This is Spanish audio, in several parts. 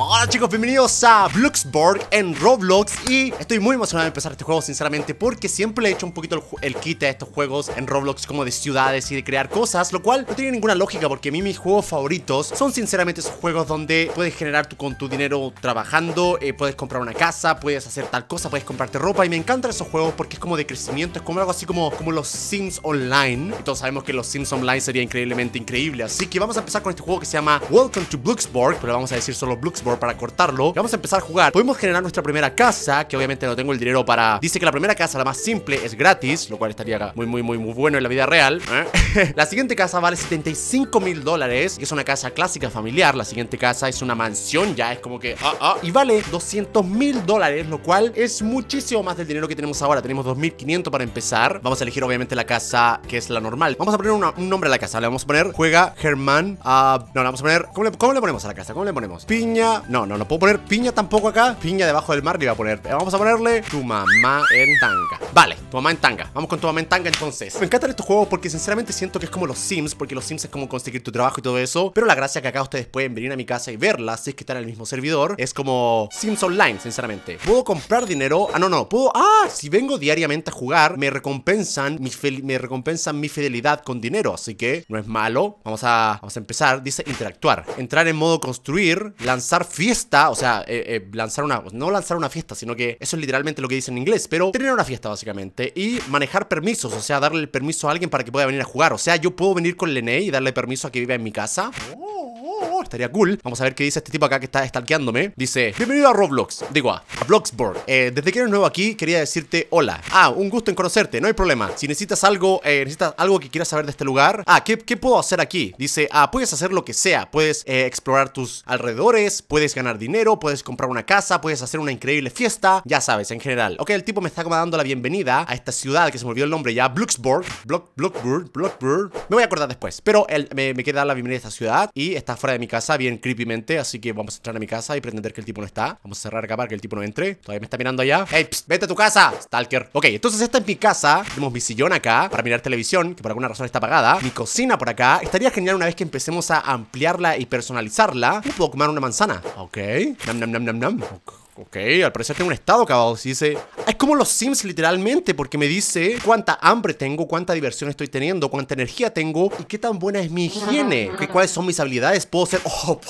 Hola chicos, bienvenidos a Bloxburg en Roblox Y estoy muy emocionado de empezar este juego sinceramente Porque siempre he hecho un poquito el, kit a estos juegos en Roblox Como de ciudades y de crear cosas Lo cual no tiene ninguna lógica porque a mí mis juegos favoritos Son sinceramente esos juegos donde puedes generar tu, con tu dinero trabajando eh, Puedes comprar una casa, puedes hacer tal cosa, puedes comprarte ropa Y me encantan esos juegos porque es como de crecimiento Es como algo así como, como los Sims Online Y todos sabemos que los Sims Online sería increíblemente increíble Así que vamos a empezar con este juego que se llama Welcome to Bloxburg Pero vamos a decir solo Bloxburg para cortarlo. vamos a empezar a jugar. Podemos generar nuestra primera casa, que obviamente no tengo el dinero para... Dice que la primera casa, la más simple, es gratis, lo cual estaría muy, muy, muy, muy bueno en la vida real. ¿eh? la siguiente casa vale 75 mil dólares, y es una casa clásica familiar. La siguiente casa es una mansión, ya es como que... Ah, ah, y vale 200 mil dólares, lo cual es muchísimo más del dinero que tenemos ahora. Tenemos 2.500 para empezar. Vamos a elegir obviamente la casa que es la normal. Vamos a poner un nombre a la casa. Le vamos a poner Juega Germán. no, le vamos a poner... ¿cómo le, ¿Cómo le ponemos a la casa? ¿Cómo le ponemos? Piña no, no, no puedo poner piña tampoco acá. Piña debajo del mar le iba a poner. Vamos a ponerle tu mamá en tanga. Vale, tu mamá en tanga. Vamos con tu mamá en tanga entonces. Me encantan estos juegos porque sinceramente siento que es como los Sims, porque los Sims es como conseguir tu trabajo y todo eso. Pero la gracia que acá ustedes pueden venir a mi casa y verla si es que están en el mismo servidor es como Sims Online, sinceramente. ¿Puedo comprar dinero? Ah, no, no, puedo. Ah, si vengo diariamente a jugar, me recompensan mi, me recompensan mi fidelidad con dinero. Así que no es malo. Vamos a, vamos a empezar. Dice interactuar. Entrar en modo construir, lanzar fiesta, o sea, eh, eh, lanzar una, no lanzar una fiesta, sino que eso es literalmente lo que dice en inglés, pero tener una fiesta básicamente y manejar permisos, o sea, darle el permiso a alguien para que pueda venir a jugar, o sea, yo puedo venir con Lene y darle permiso a que viva en mi casa estaría cool. Vamos a ver qué dice este tipo acá que está stalkeándome. Dice, bienvenido a Roblox. Digo, a, Bloxburg. Eh, desde que eres nuevo aquí, quería decirte hola. Ah, un gusto en conocerte, no hay problema. Si necesitas algo, eh, necesitas algo que quieras saber de este lugar. Ah, ¿qué, puedo hacer aquí? Dice, ah, puedes hacer lo que sea. Puedes eh, explorar tus alrededores, puedes ganar dinero, puedes comprar una casa, puedes hacer una increíble fiesta. Ya sabes, en general. Ok, el tipo me está dando la bienvenida a esta ciudad que se me olvidó el nombre ya. Bloxburg. Block, Bloxburg Me voy a acordar después. Pero él me, me la bienvenida a esta ciudad y está fuera de mi casa bien creepymente, así que vamos a entrar a mi casa y pretender que el tipo no está. Vamos a cerrar acá para que el tipo no entre. Todavía me está mirando allá. ¡Hey, vete a tu casa! Stalker. Ok, entonces esta es mi casa. Tenemos mi sillón acá para mirar televisión, que por alguna razón está apagada. Mi cocina por acá. Estaría genial una vez que empecemos a ampliarla y personalizarla. Y puedo comer una manzana. Ok. Nam, nam, nam, nam, nam ok, al parecer tengo un estado, acabado. dice, ah, es como los Sims literalmente, porque me dice cuánta hambre tengo, cuánta diversión estoy teniendo, cuánta energía tengo y qué tan buena es mi higiene, ¿Qué, cuáles son mis habilidades, puedo ser... Oh,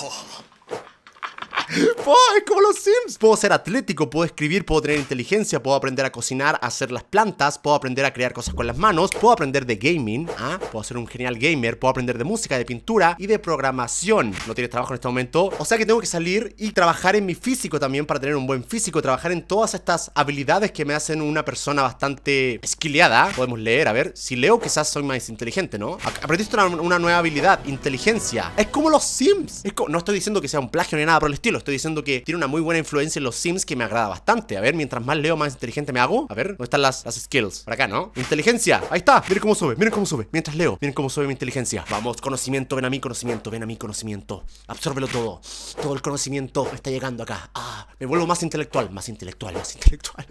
es como los Sims. Puedo ser atlético, puedo escribir, puedo tener inteligencia, puedo aprender a cocinar, a hacer las plantas, puedo aprender a crear cosas con las manos, puedo aprender de gaming, ¿ah? puedo ser un genial gamer, puedo aprender de música, de pintura y de programación. No tienes trabajo en este momento, o sea que tengo que salir y trabajar en mi físico también para tener un buen físico, trabajar en todas estas habilidades que me hacen una persona bastante esquileada. Podemos leer, a ver, si leo quizás soy más inteligente, ¿no? Aprendiste una, nueva habilidad, inteligencia. Es como los Sims. no estoy diciendo que sea un plagio ni nada por el estilo estoy diciendo que tiene una muy buena influencia en los Sims que me agrada bastante. A ver, mientras más leo, más inteligente me hago. A ver, ¿dónde están las, skills? Por acá, ¿no? Inteligencia, ahí está. Miren cómo sube, miren cómo sube. Mientras leo, miren cómo sube mi inteligencia. Vamos, conocimiento, ven a mí conocimiento, ven a mi conocimiento. Absórbelo todo. Todo el conocimiento está llegando acá. Ah, me vuelvo más intelectual, más intelectual, más intelectual.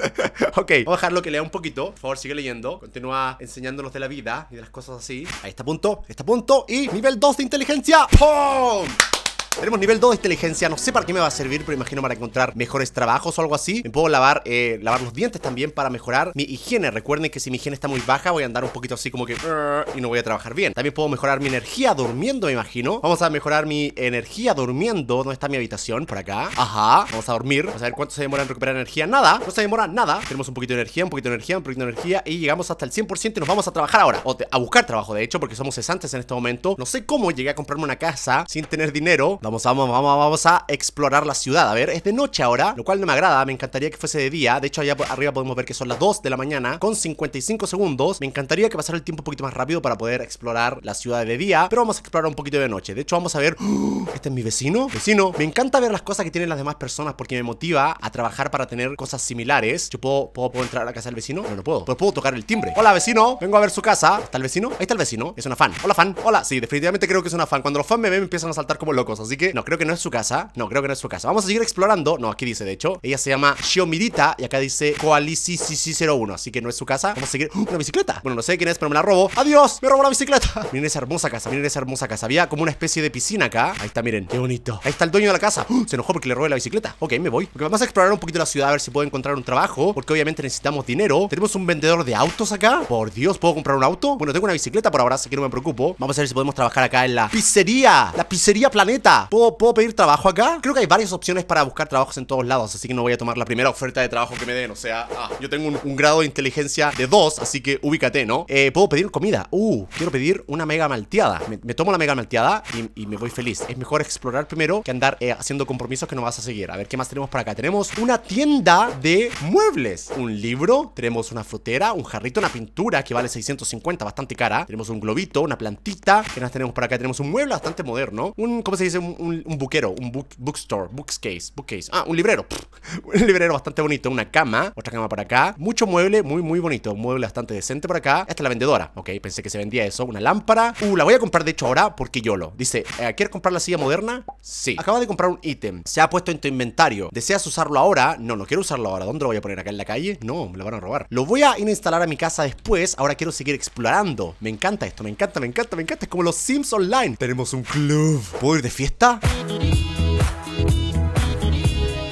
ok, vamos a dejarlo que lea un poquito. Por favor, sigue leyendo. Continúa enseñándonos de la vida y de las cosas así. Ahí está punto, está punto. Y nivel 2 de inteligencia. ¡Pum! Tenemos nivel 2 de inteligencia, no sé para qué me va a servir, pero imagino para encontrar mejores trabajos o algo así. Me puedo lavar, eh, lavar los dientes también para mejorar mi higiene. Recuerden que si mi higiene está muy baja, voy a andar un poquito así como que... Y no voy a trabajar bien. También puedo mejorar mi energía durmiendo, me imagino. Vamos a mejorar mi energía durmiendo. ¿Dónde está mi habitación? Por acá. Ajá. Vamos a dormir. Vamos a ver cuánto se demora en recuperar energía. Nada. No se demora nada. Tenemos un poquito de energía, un poquito de energía, un poquito de energía. Y llegamos hasta el 100% y nos vamos a trabajar ahora. O a buscar trabajo, de hecho, porque somos cesantes en este momento. No sé cómo llegué a comprarme una casa sin tener dinero Vamos, vamos, vamos, vamos a explorar la ciudad A ver, es de noche ahora, lo cual no me agrada Me encantaría que fuese de día, de hecho allá arriba podemos ver que son las 2 de la mañana Con 55 segundos Me encantaría que pasara el tiempo un poquito más rápido Para poder explorar la ciudad de día Pero vamos a explorar un poquito de noche, de hecho vamos a ver ¡oh! Este es mi vecino, vecino Me encanta ver las cosas que tienen las demás personas Porque me motiva a trabajar para tener cosas similares Yo puedo, puedo, entrar a la casa del vecino No, no puedo, pero puedo tocar el timbre Hola vecino, vengo a ver su casa ¿Está el vecino? Ahí está el vecino, es una fan Hola fan, hola, sí, definitivamente creo que es una fan Cuando los fans me ven me empiezan a saltar como locos Así no, creo que no es su casa. No, creo que no es su casa. Vamos a seguir explorando. No, aquí dice, de hecho. Ella se llama Xiomidita y acá dice Coalicisisi01. Así que no es su casa. Vamos a seguir. una bicicleta. Bueno, no sé quién es, pero me la robo. ¡Adiós! ¡Me robo la bicicleta! miren esa hermosa casa. Miren esa hermosa casa. Había como una especie de piscina acá. Ahí está, miren. Qué bonito. Ahí está el dueño de la casa. Se enojó porque le robé la bicicleta. Ok, me voy. vamos a explorar un poquito la ciudad a ver si puedo encontrar un trabajo. Porque obviamente necesitamos dinero. Tenemos un vendedor de autos acá. Por Dios, ¿puedo comprar un auto? Bueno, tengo una bicicleta por ahora, así que no me preocupo. Vamos a ver si podemos trabajar acá en la pizzería. La pizzería planeta. ¿Puedo, pedir trabajo acá? Creo que hay varias opciones para buscar trabajos en todos lados, así que no voy a tomar la primera oferta de trabajo que me den. O sea, ah, yo tengo un, grado de inteligencia de 2, así que ubícate, ¿no? Eh, ¿Puedo pedir comida? Uh, quiero pedir una mega malteada. Me, tomo la mega malteada y, me voy feliz. Es mejor explorar primero que andar eh, haciendo compromisos que no vas a seguir. A ver, ¿qué más tenemos para acá? Tenemos una tienda de muebles, un libro, tenemos una frutera, un jarrito, una pintura que vale 650, bastante cara. Tenemos un globito, una plantita. ¿Qué más tenemos para acá? Tenemos un mueble bastante moderno. Un, ¿cómo se dice? un, buquero, un bookstore, bookcase, bookcase. Ah, un librero. un librero bastante bonito, una cama, otra cama para acá. Mucho mueble, muy, muy bonito. mueble bastante decente por acá. Esta es la vendedora, ok. Pensé que se vendía eso. Una lámpara. Uh, la voy a comprar de hecho ahora porque yo lo. Dice, eh, ¿quieres comprar la silla moderna? Sí. Acabas de comprar un ítem. Se ha puesto en tu inventario. ¿Deseas usarlo ahora? No, no quiero usarlo ahora. ¿Dónde lo voy a poner? ¿Acá en la calle? No, me lo van a robar. Lo voy a instalar a mi casa después. Ahora quiero seguir explorando. Me encanta esto, me encanta, me encanta, me encanta. Es como los Sims Online. Tenemos un club. Puedo ir de fiesta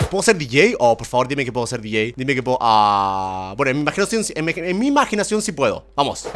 ¿Puedo ser DJ? Oh, por favor, dime que puedo ser DJ. Dime que puedo... Ah... Bueno, en mi imaginación, en mi imaginación sí puedo. Vamos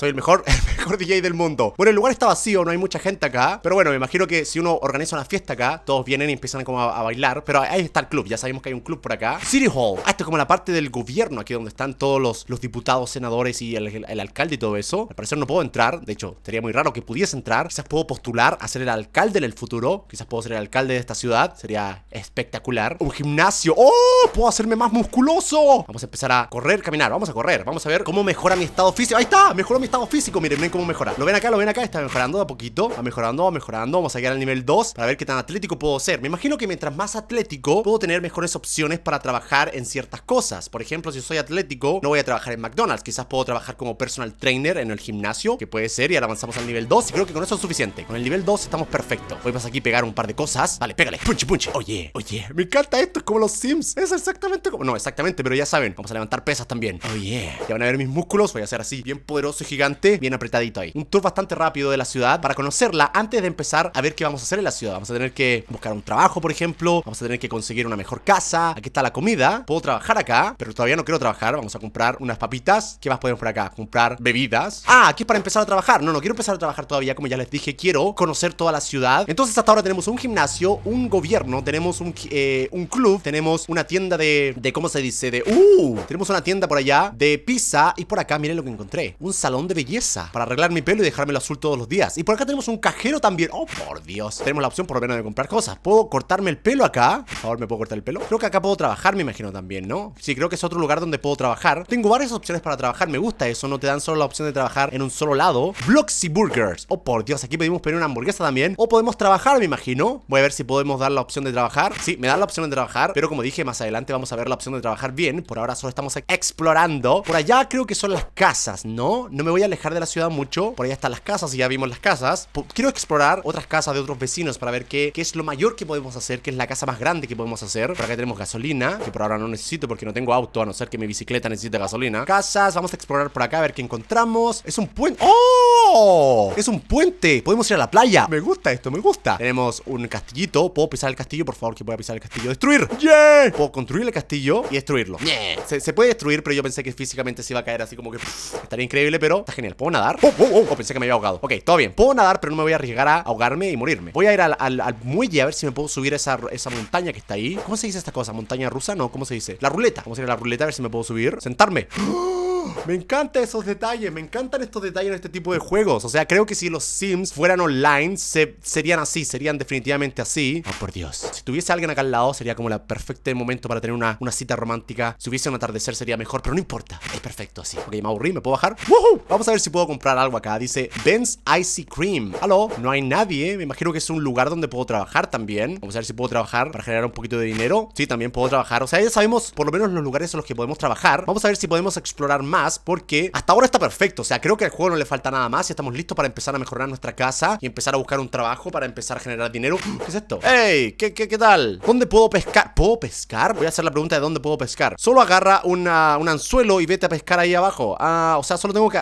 soy el mejor, el mejor DJ del mundo. Bueno, el lugar está vacío, no hay mucha gente acá, pero bueno, me imagino que si uno organiza una fiesta acá, todos vienen y empiezan como a, bailar, pero ahí está el club, ya sabemos que hay un club por acá. City Hall, ah, esto es como la parte del gobierno, aquí donde están todos los, diputados, senadores y el, alcalde y todo eso. Al parecer no puedo entrar, de hecho, sería muy raro que pudiese entrar, quizás puedo postular a ser el alcalde en el futuro, quizás puedo ser el alcalde de esta ciudad, sería espectacular. Un gimnasio, ¡oh! Puedo hacerme más musculoso. Vamos a empezar a correr, caminar, vamos a correr, vamos a ver cómo mejora mi estado físico. Ahí está, mejoró mi estado físico, miren, miren cómo mejorar Lo ven acá, lo ven acá, está mejorando de a poquito, va mejorando, va mejorando. Vamos a llegar al nivel 2 para ver qué tan atlético puedo ser. Me imagino que mientras más atlético, puedo tener mejores opciones para trabajar en ciertas cosas. Por ejemplo, si soy atlético, no voy a trabajar en McDonald's. Quizás puedo trabajar como personal trainer en el gimnasio, que puede ser, y ahora avanzamos al nivel 2. Y creo que con eso es suficiente. Con el nivel 2 estamos perfectos. Voy a pasar aquí pegar un par de cosas. Vale, pégale. Punche, punche. Oye, oye. Me encanta esto, es como los Sims. Es exactamente como. No, exactamente, pero ya saben. Vamos a levantar pesas también. Oye. Ya van a ver mis músculos. Voy a ser así, bien poderoso y gigante bien apretadito ahí. Un tour bastante rápido de la ciudad para conocerla antes de empezar a ver qué vamos a hacer en la ciudad. Vamos a tener que buscar un trabajo, por ejemplo. Vamos a tener que conseguir una mejor casa. Aquí está la comida. Puedo trabajar acá, pero todavía no quiero trabajar. Vamos a comprar unas papitas. ¿Qué más podemos por acá? Comprar bebidas. Ah, aquí es para empezar a trabajar. No, no quiero empezar a trabajar todavía. Como ya les dije, quiero conocer toda la ciudad. Entonces, hasta ahora tenemos un gimnasio, un gobierno, tenemos un, eh, club, tenemos una tienda de, de. ¿Cómo se dice? De. ¡Uh! Tenemos una tienda por allá de pizza. Y por acá, miren lo que encontré: un salón de de belleza para arreglar mi pelo y dejármelo azul todos los días. Y por acá tenemos un cajero también. ¡Oh, por Dios! Tenemos la opción por lo menos de comprar cosas. ¿Puedo cortarme el pelo acá? Por favor, ¿me puedo cortar el pelo? Creo que acá puedo trabajar, me imagino también, ¿no? Sí, creo que es otro lugar donde puedo trabajar. Tengo varias opciones para trabajar. Me gusta eso. No te dan solo la opción de trabajar en un solo lado. Bloxy Burgers. ¡Oh, por Dios! Aquí pedimos pedir una hamburguesa también. O podemos trabajar, me imagino. Voy a ver si podemos dar la opción de trabajar. Sí, me da la opción de trabajar. Pero como dije, más adelante vamos a ver la opción de trabajar bien. Por ahora solo estamos explorando. Por allá creo que son las casas, ¿no? No me voy alejar de la ciudad mucho. Por allá están las casas y ya vimos las casas. Quiero explorar otras casas de otros vecinos para ver qué, qué es lo mayor que podemos hacer, que es la casa más grande que podemos hacer. Por acá tenemos gasolina, que por ahora no necesito porque no tengo auto, a no ser que mi bicicleta necesite gasolina. Casas, vamos a explorar por acá a ver qué encontramos. Es un puente. ¡Oh! ¡Oh! Es un puente. Podemos ir a la playa. Me gusta esto, me gusta. Tenemos un castillito. ¿Puedo pisar el castillo? Por favor, que pueda pisar el castillo. ¡Destruir! ¡Yeah! Puedo construir el castillo y destruirlo. Yeah. Se, puede destruir, pero yo pensé que físicamente se iba a caer así como que estaría increíble, pero está genial. ¿Puedo nadar? Oh, oh, oh, oh, pensé que me había ahogado. Ok, todo bien. Puedo nadar, pero no me voy a arriesgar a ahogarme y morirme. Voy a ir al, muelle a ver si me puedo subir a esa, esa montaña que está ahí. ¿Cómo se dice esta cosa? ¿Montaña rusa? No, ¿cómo se dice? La ruleta. Vamos a ir la ruleta a ver si me puedo subir. Sentarme. ¡Ah! Me encantan esos detalles, me encantan estos detalles en este tipo de juegos. O sea, creo que si los Sims fueran online, serían así, serían definitivamente así. Oh, por Dios. Si tuviese alguien acá al lado, sería como el perfecto momento para tener una, cita romántica. Si hubiese un atardecer, sería mejor, pero no importa. Es perfecto así. Ok, me aburrí, ¿me puedo bajar? ¡Woohoo! Vamos a ver si puedo comprar algo acá. Dice Ben's Icy Cream. Aló, no hay nadie. Me imagino que es un lugar donde puedo trabajar también. Vamos a ver si puedo trabajar para generar un poquito de dinero. Sí, también puedo trabajar. O sea, ya sabemos por lo menos los lugares en los que podemos trabajar. Vamos a ver si podemos explorar más más porque hasta ahora está perfecto. O sea, creo que al juego no le falta nada más y estamos listos para empezar a mejorar nuestra casa y empezar a buscar un trabajo para empezar a generar dinero. ¿Qué es esto? ¡Ey! ¿Qué, qué, tal? ¿Dónde puedo pescar? ¿Puedo pescar? Voy a hacer la pregunta de dónde puedo pescar. Solo agarra un anzuelo y vete a pescar ahí abajo. Ah, o sea, solo tengo que...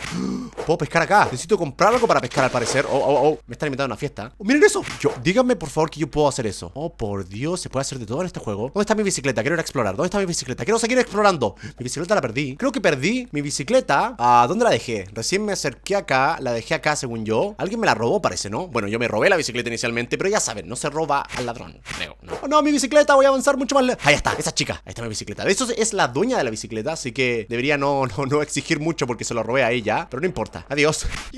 Puedo pescar acá. Necesito comprar algo para pescar al parecer. Oh, oh, oh. Me están invitando a una fiesta. Oh, ¡Miren eso! Yo, díganme por favor que yo puedo hacer eso. Oh, por Dios, se puede hacer de todo en este juego. ¿Dónde está mi bicicleta? Quiero ir a explorar. ¿Dónde está mi bicicleta? Quiero seguir explorando. Mi bicicleta la perdí. Creo que perdí mi bicicleta, ¿a dónde la dejé? Recién me acerqué acá, la dejé acá según yo. Alguien me la robó, parece, ¿no? Bueno, yo me robé la bicicleta inicialmente, pero ya saben, no se roba al ladrón, creo. No, oh, no mi bicicleta, voy a avanzar mucho más. lejos. Ahí está, esa chica, ahí está mi bicicleta. eso es la dueña de la bicicleta, así que debería no, exigir mucho porque se lo robé a ella, pero no importa. Adiós.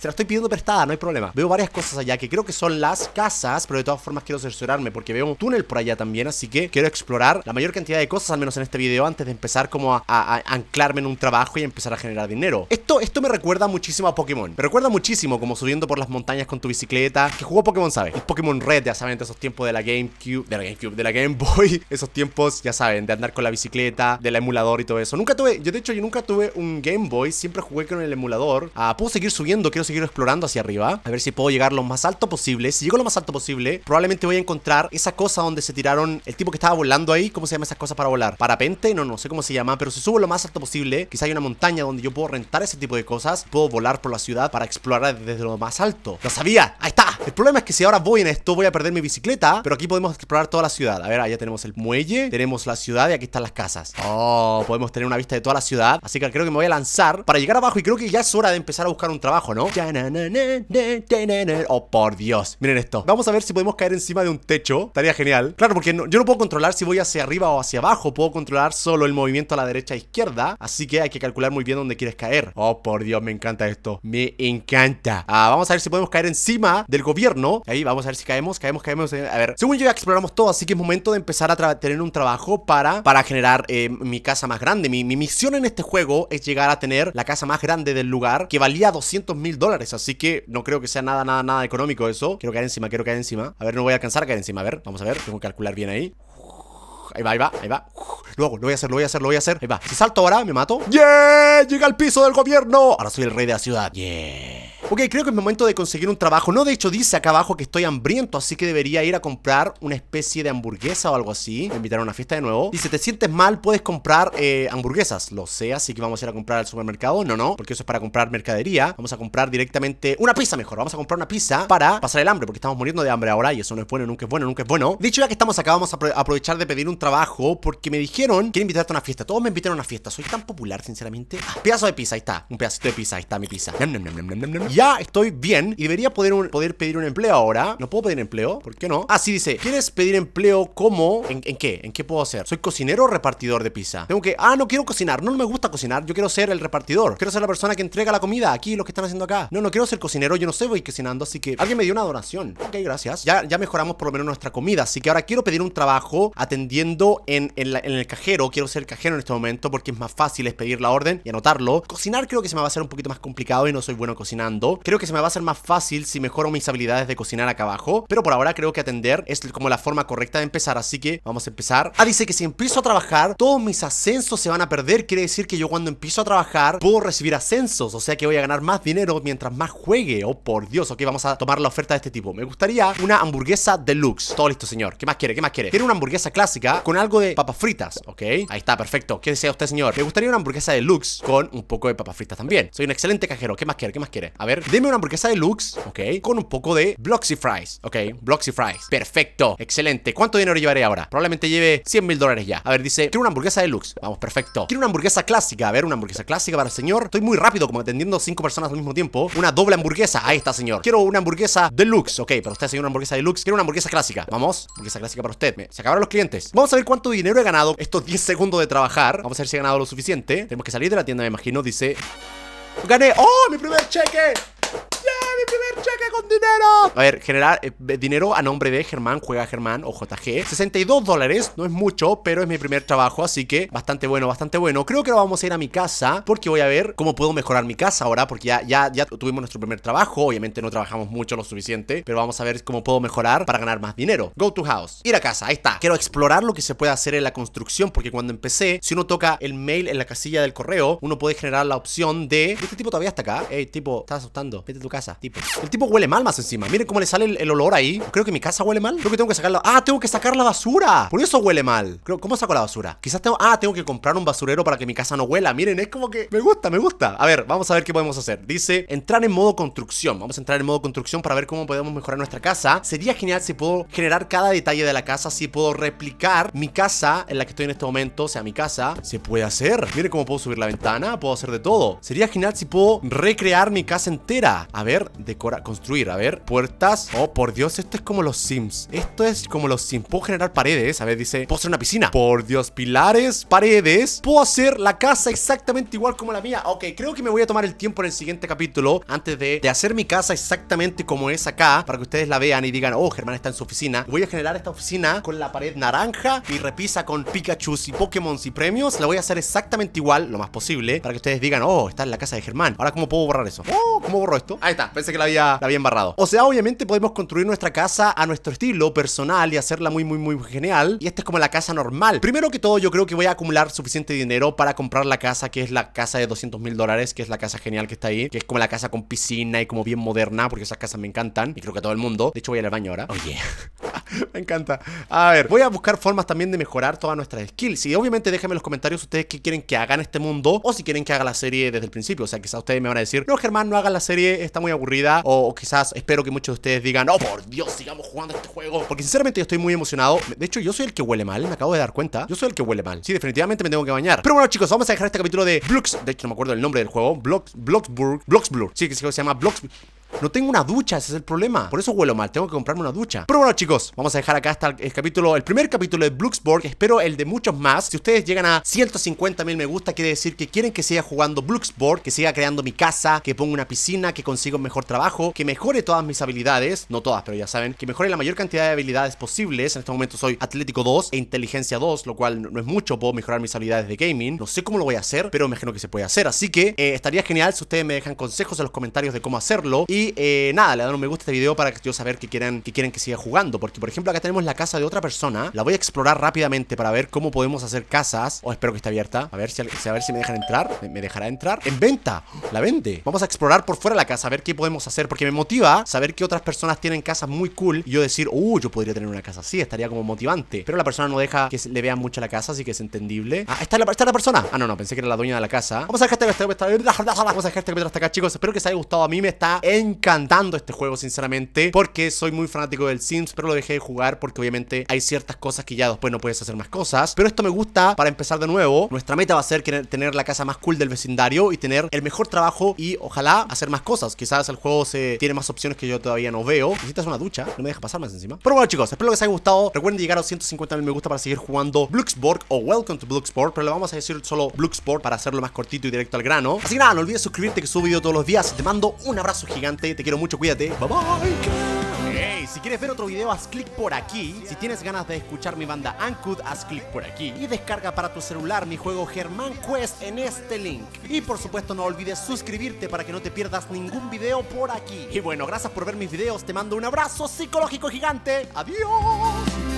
se la estoy pidiendo prestada, no hay problema. Veo varias cosas allá que creo que son las casas, pero de todas formas quiero cerciorarme porque veo un túnel por allá también, así que quiero explorar la mayor cantidad de cosas, al menos en este video, antes de empezar como a anclarme en un trabajo y empezar a generar dinero. Esto, esto me recuerda muchísimo a Pokémon. Me recuerda muchísimo como subiendo por las montañas con tu bicicleta. Que jugó Pokémon, ¿sabes? Es Pokémon Red, ya saben, de esos tiempos de la GameCube, de la GameCube, de la Game Boy. Esos tiempos, ya saben, de andar con la bicicleta, del emulador y todo eso. Nunca tuve, yo de hecho, yo nunca tuve un Game Boy. Siempre jugué con el emulador. Ah, puedo seguir subiendo, quiero seguir explorando hacia arriba. A ver si puedo llegar lo más alto posible. Si llego lo más alto posible, probablemente voy a encontrar esa cosa donde se tiraron el tipo que estaba volando ahí. ¿Cómo se llama esas cosas para volar? Parapente, no, no sé cómo se llama, pero si subo lo más alto posible, quizás una montaña donde yo puedo rentar ese tipo de cosas Puedo volar por la ciudad para explorar desde lo más alto ¡Lo sabía! ¡Ahí está! El problema es que si ahora voy en esto voy a perder mi bicicleta Pero aquí podemos explorar toda la ciudad A ver, allá tenemos el muelle, tenemos la ciudad y aquí están las casas Oh, podemos tener una vista de toda la ciudad Así que creo que me voy a lanzar para llegar abajo Y creo que ya es hora de empezar a buscar un trabajo, ¿no? Oh, por Dios Miren esto Vamos a ver si podemos caer encima de un techo Estaría genial Claro, porque yo no puedo controlar si voy hacia arriba o hacia abajo Puedo controlar solo el movimiento a la derecha e izquierda Así que hay que calcular muy bien dónde quieres caer. Oh, por Dios, me encanta esto. Me encanta. Ah, vamos a ver si podemos caer encima del gobierno. Ahí, vamos a ver si caemos, caemos, caemos. Eh, a ver, según yo ya exploramos todo, así que es momento de empezar a tener un trabajo para, para generar eh, mi casa más grande. Mi, mi, misión en este juego es llegar a tener la casa más grande del lugar que valía 200 mil dólares. Así que no creo que sea nada, nada, nada económico eso. Quiero caer encima, quiero caer encima. A ver, no voy a alcanzar a caer encima. A ver, vamos a ver. Tengo que calcular bien ahí. Ahí va, ahí va, ahí va. Luego, lo voy a hacer, lo voy a hacer, lo voy a hacer. Ahí va. Si salto ahora, me mato. ¡Yeah! Llega al piso del gobierno. Ahora soy el rey de la ciudad. ¡Yeah! Ok, creo que es momento de conseguir un trabajo. No, de hecho dice acá abajo que estoy hambriento, así que debería ir a comprar una especie de hamburguesa o algo así. Me invitaron a una fiesta de nuevo. y si ¿te sientes mal? Puedes comprar eh, hamburguesas. Lo sé, así que vamos a ir a comprar al supermercado. No, no, porque eso es para comprar mercadería. Vamos a comprar directamente una pizza mejor. Vamos a comprar una pizza para pasar el hambre, porque estamos muriendo de hambre ahora y eso no es bueno, nunca es bueno, nunca es bueno. De hecho, ya que estamos acá, vamos a aprovechar de pedir un trabajo porque me dijeron que invitarte a una fiesta. Todos me invitaron a una fiesta. Soy tan popular, sinceramente. Ah, pedazo de pizza, ahí está. Un pedacito de pizza, ahí está mi pizza ya estoy bien y debería poder, poder pedir un empleo ahora. ¿No puedo pedir empleo? ¿Por qué no? Así ah, dice, ¿quieres pedir empleo como? ¿En, qué? ¿En qué puedo hacer? ¿Soy cocinero o repartidor de pizza? Tengo que, ah, no quiero cocinar, no me gusta cocinar, yo quiero ser el repartidor, quiero ser la persona que entrega la comida, aquí lo que están haciendo acá. No, no quiero ser cocinero, yo no sé, voy cocinando, así que alguien me dio una donación. Ok, gracias. Ya, ya mejoramos por lo menos nuestra comida, así que ahora quiero pedir un trabajo atendiendo en, el cajero, quiero ser cajero en este momento porque es más fácil es pedir la orden y anotarlo. Cocinar creo que se me va a hacer un poquito más complicado y no soy bueno cocinando. Creo que se me va a hacer más fácil si mejoro mis habilidades de cocinar acá abajo. Pero por ahora creo que atender es como la forma correcta de empezar. Así que vamos a empezar. Ah, dice que si empiezo a trabajar, todos mis ascensos se van a perder. Quiere decir que yo cuando empiezo a trabajar puedo recibir ascensos. O sea que voy a ganar más dinero mientras más juegue. Oh, por Dios. Ok, vamos a tomar la oferta de este tipo. Me gustaría una hamburguesa deluxe. Todo listo, señor. ¿Qué más quiere? ¿Qué más quiere? Quiero una hamburguesa clásica con algo de papas fritas. Ok, ahí está, perfecto. ¿Qué desea usted, señor? Me gustaría una hamburguesa deluxe con un poco de papas fritas también. Soy un excelente cajero. ¿Qué más quiere? ¿Qué más quiere? A ver, Deme una hamburguesa de Lux, ok Con un poco de Bloxy Fries, ok Bloxy Fries, perfecto, excelente ¿Cuánto dinero llevaré ahora? Probablemente lleve 100 mil dólares ya A ver, dice, quiero una hamburguesa deluxe Vamos, perfecto Quiero una hamburguesa clásica, a ver, una hamburguesa clásica para el señor Estoy muy rápido como atendiendo cinco personas al mismo tiempo Una doble hamburguesa, ahí está señor Quiero una hamburguesa deluxe, ok, para usted señor una hamburguesa deluxe Quiero una hamburguesa clásica, vamos, hamburguesa clásica para usted Se acabaron los clientes Vamos a ver cuánto dinero he ganado estos 10 segundos de trabajar Vamos a ver si he ganado lo suficiente Tenemos que salir de la tienda, me imagino, dice Ganhei! Oh, meu primeiro cheque! ¡Ya! mi primer con dinero. A ver, generar eh, dinero a nombre de Germán, juega Germán o JG. 62 dólares, no es mucho, pero es mi primer trabajo, así que bastante bueno, bastante bueno. Creo que ahora vamos a ir a mi casa porque voy a ver cómo puedo mejorar mi casa ahora, porque ya, ya, ya tuvimos nuestro primer trabajo. Obviamente no trabajamos mucho lo suficiente, pero vamos a ver cómo puedo mejorar para ganar más dinero. Go to house, ir a casa, ahí está. Quiero explorar lo que se puede hacer en la construcción, porque cuando empecé, si uno toca el mail en la casilla del correo, uno puede generar la opción de. Este tipo todavía está acá. Ey, tipo, estás asustando vete tu casa, tipo. El tipo huele mal más encima. Miren cómo le sale el, olor ahí. Creo que mi casa huele mal. Creo que tengo que sacar ¡Ah! Tengo que sacar la basura. Por eso huele mal. ¿Cómo saco la basura? Quizás tengo. Ah, tengo que comprar un basurero para que mi casa no huela. Miren, es como que. Me gusta, me gusta. A ver, vamos a ver qué podemos hacer. Dice entrar en modo construcción. Vamos a entrar en modo construcción para ver cómo podemos mejorar nuestra casa. Sería genial si puedo generar cada detalle de la casa, si puedo replicar mi casa en la que estoy en este momento, o sea, mi casa. Se puede hacer. Miren cómo puedo subir la ventana, puedo hacer de todo. Sería genial si puedo recrear mi casa entera. A ver, decora, construir, a ver, puertas. Oh, por Dios, esto es como los Sims. Esto es como los Sims. Puedo generar paredes. A ver, dice, puedo hacer una piscina. Por Dios, pilares, paredes. Puedo hacer la casa exactamente igual como la mía. Ok, creo que me voy a tomar el tiempo en el siguiente capítulo antes de, hacer mi casa exactamente como es acá para que ustedes la vean y digan, oh, Germán está en su oficina. Voy a generar esta oficina con la pared naranja y repisa con Pikachu y Pokémon y premios. La voy a hacer exactamente igual, lo más posible, para que ustedes digan, oh, está en la casa de Germán. Ahora, ¿cómo puedo borrar eso? Oh, ¿cómo borro Ahí está, pensé que la había, la había embarrado. O sea, obviamente podemos construir nuestra casa a nuestro estilo personal y hacerla muy, muy, muy genial. Y esta es como la casa normal. Primero que todo, yo creo que voy a acumular suficiente dinero para comprar la casa, que es la casa de 200 mil dólares, que es la casa genial que está ahí, que es como la casa con piscina y como bien moderna, porque esas casas me encantan. Y creo que a todo el mundo. De hecho, voy al baño ahora. Oye. Oh, me encanta. A ver, voy a buscar formas también de mejorar todas nuestras skills. Y obviamente déjenme en los comentarios ustedes qué quieren que haga en este mundo o si quieren que haga la serie desde el principio. O sea, quizás ustedes me van a decir, no, Germán, no haga la serie está muy aburrida o, quizás espero que muchos de ustedes digan, oh por Dios, sigamos jugando este juego. Porque sinceramente yo estoy muy emocionado. De hecho, yo soy el que huele mal, me acabo de dar cuenta. Yo soy el que huele mal. Sí, definitivamente me tengo que bañar. Pero bueno, chicos, vamos a dejar este capítulo de Blux. De hecho, no me acuerdo el nombre del juego. Blux, Bloxburg. blur Sí, que se llama Bloxburg. No tengo una ducha, ese es el problema. Por eso huelo mal, tengo que comprarme una ducha. Pero bueno, chicos, vamos a dejar acá hasta el capítulo, el primer capítulo de Bluxborg. Espero el de muchos más. Si ustedes llegan a 150 mil me gusta, quiere decir que quieren que siga jugando Bluxborg. que siga creando mi casa, que ponga una piscina, que consiga un mejor trabajo, que mejore todas mis habilidades, no todas, pero ya saben, que mejore la mayor cantidad de habilidades posibles. En este momento soy Atlético 2 e Inteligencia 2, lo cual no es mucho, puedo mejorar mis habilidades de gaming. No sé cómo lo voy a hacer, pero me imagino que se puede hacer. Así que eh, estaría genial si ustedes me dejan consejos en los comentarios de cómo hacerlo. Eh, nada, le dan un me gusta a este video para que yo saber que quieren, que siga jugando. Porque, por ejemplo, acá tenemos la casa de otra persona. La voy a explorar rápidamente para ver cómo podemos hacer casas. o oh, espero que esté abierta. A ver si, me dejan entrar. ¿Me dejará entrar? ¡En venta! ¡La vende! Vamos a explorar por fuera la casa, a ver qué podemos hacer. Porque me motiva saber que otras personas tienen casas muy cool. Y yo decir, uh, yo podría tener una casa así. Estaría como motivante. Pero la persona no deja que le vean mucho la casa, así que es entendible. Ah, está la, la persona. Ah, no, no, pensé que era la dueña de la casa. Vamos a dejar este, este hasta acá, chicos. Espero que os haya gustado. A mí me está en encantando este juego, sinceramente, porque soy muy fanático del Sims, pero lo dejé de jugar porque obviamente hay ciertas cosas que ya después no puedes hacer más cosas. Pero esto me gusta para empezar de nuevo. Nuestra meta va a ser tener la casa más cool del vecindario y tener el mejor trabajo y ojalá hacer más cosas. Quizás el juego se tiene más opciones que yo todavía no veo. Necesitas una ducha, no me deja pasar más encima. Pero bueno, chicos, espero que les haya gustado. Recuerden llegar a los 150 mil me gusta para seguir jugando Bluxborg o Welcome to Bluxborg, pero le vamos a decir solo Bluxborg para hacerlo más cortito y directo al grano. Así que nada, no olvides suscribirte que subo video todos los días. Te mando un abrazo gigante te quiero mucho, cuídate. Bye bye. Hey, si quieres ver otro video, haz clic por aquí. Si tienes ganas de escuchar mi banda Ancud haz clic por aquí. Y descarga para tu celular mi juego Germán Quest en este link. Y por supuesto, no olvides suscribirte para que no te pierdas ningún video por aquí. Y bueno, gracias por ver mis videos. Te mando un abrazo psicológico gigante. Adiós.